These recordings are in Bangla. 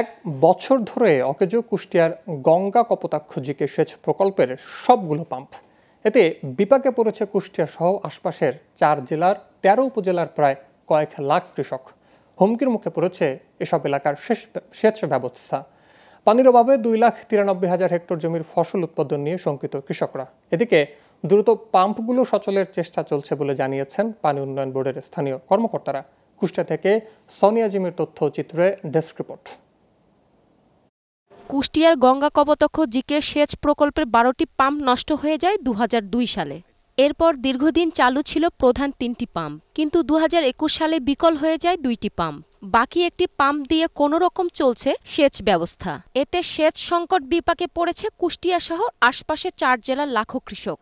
এক বছর ধরে অকেজো কুষ্টিয়ার গঙ্গা কপোতাক্ষ জিকে সেচ প্রকল্পের সবগুলো পাম্প এতে বিপাকে পড়েছে কুষ্টিয়া সহ আশপাশের চার জেলার ১৩ উপজেলার প্রায় কয়েক লাখ কৃষক হুমকির মুখে পড়েছে এসব এলাকার সেচ সেচ ব্যবস্থা পানির অভাবে দুই লাখ তিরানব্বই হাজার হেক্টর জমির ফসল উৎপাদন নিয়ে শঙ্কিত কৃষকরা এদিকে দ্রুত পাম্পগুলো সচলের চেষ্টা চলছে বলে জানিয়েছেন পানি উন্নয়ন বোর্ডের স্থানীয় কর্মকর্তারা কুষ্টিয়া থেকে সোনিয়া জিমের চিত্রে ডেস্ক রিপোর্ট কুষ্টিয়ার গঙ্গা কবতক্ষ জিকে সেচ প্রকল্পের বারোটি পাম্প নষ্ট হয়ে যায় দু সালে এরপর দীর্ঘদিন চালু ছিল প্রধান তিনটি পাম্প কিন্তু দু সালে বিকল হয়ে যায় দুইটি পাম্প বাকি একটি পাম্প দিয়ে কোনো রকম চলছে সেচ ব্যবস্থা এতে সেচ সংকট বিপাকে পড়েছে কুষ্টিয়া শহর আশপাশে চার জেলার লাখো কৃষক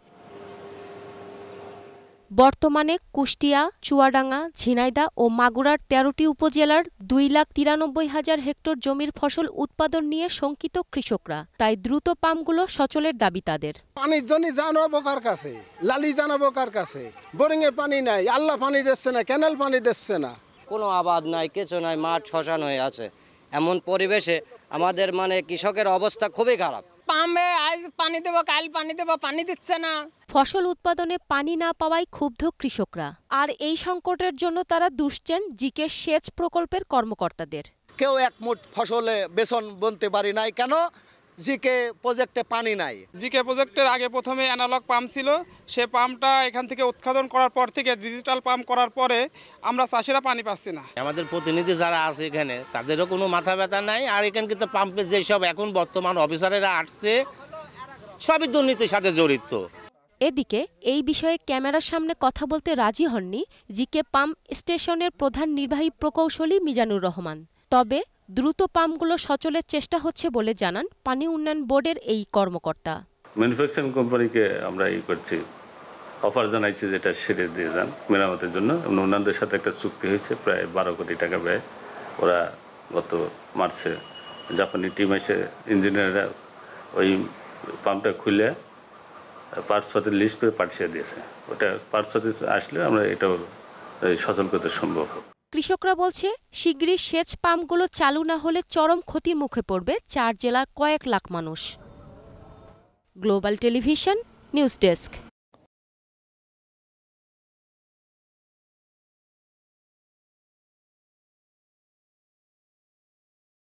বর্তমানে কুষ্টিয়া চুয়াডাঙ্গা ঝিনাইদা ও মাগুরার তেরোটি উপজেলার দুই লাখ তিরানব্বই হাজার হেক্টর জমির ফসল উৎপাদন নিয়ে শঙ্কিত কৃষকরা তাই দ্রুত পাম্পগুলো সচলের দাবি তাদের পানির জন্য জানাবো কার কাছে লালি জানাবো কার কাছে বোরিং এ পানি নাই আল্লাহ পানি দিচ্ছে না ক্যানেল পানি দিচ্ছে না কোনো আবাদ নাই কিছু নাই মাঠ শ্মশান হয়ে আছে এমন পরিবেশে আমাদের মানে কৃষকের অবস্থা খুবই খারাপ পাম্পে আজ পানি দেবো কাল পানি দেবো পানি দিচ্ছে না ফসল উৎপাদনে পানি না পাওয়ায় ক্ষুব্ধ কৃষকরা আর এই সংকটের জন্য তারা দুশ্চেন জিকে সেচ প্রকল্পের কর্মকর্তাদের কেউ এক ফসলে বেসন বনতে পারি নাই কেন জিকে প্রজেক্টে পানি নাই জিকে প্রজেক্টের আগে প্রথমে অ্যানালগ পাম্প ছিল সে পাম্পটা এখান থেকে উৎপাদন করার পর থেকে ডিজিটাল পাম্প করার পরে আমরা চাষিরা পানি পাচ্ছি না আমাদের প্রতিনিধি যারা আছে এখানে তাদেরও কোনো মাথা ব্যথা নাই আর কিন্তু পাম্পে যেসব এখন বর্তমান অফিসারেরা আসছে সবই দুর্নীতির সাথে জড়িত এদিকে এই বিষয়ে ক্যামেরার সামনে কথা বলতে রাজি হননি জিকে পাম্প স্টেশনের প্রধান নির্বাহী প্রকৌশলী মিজানুর রহমান তবে দ্রুত পাম্পগুলো সচলের চেষ্টা হচ্ছে বলে জানান পানি উন্নয়ন বোর্ডের এই কর্মকর্তা ম্যানুফ্যাকচারিং কোম্পানিকে আমরা ই করছি অফার জানাইছি যেটা সেরে দিয়ে যান মেরামতের জন্য উন্নয়নদের সাথে একটা চুক্তি হয়েছে প্রায় বারো কোটি টাকা ব্যয় ওরা গত মার্চে জাপানি টিম এসে ইঞ্জিনিয়াররা ওই পাম্পটা খুলে পার্টসপাতির লিস্ট করে পাঠিয়ে দিয়েছে ওটা পার্টসপাতি আসলে আমরা এটাও সচল করতে সম্ভব কৃষকরা বলছে শিগগিরই সেচ পাম্পগুলো চালু না হলে চরম ক্ষতির মুখে পড়বে চার জেলার কয়েক লাখ মানুষ গ্লোবাল টেলিভিশন নিউজ ডেস্ক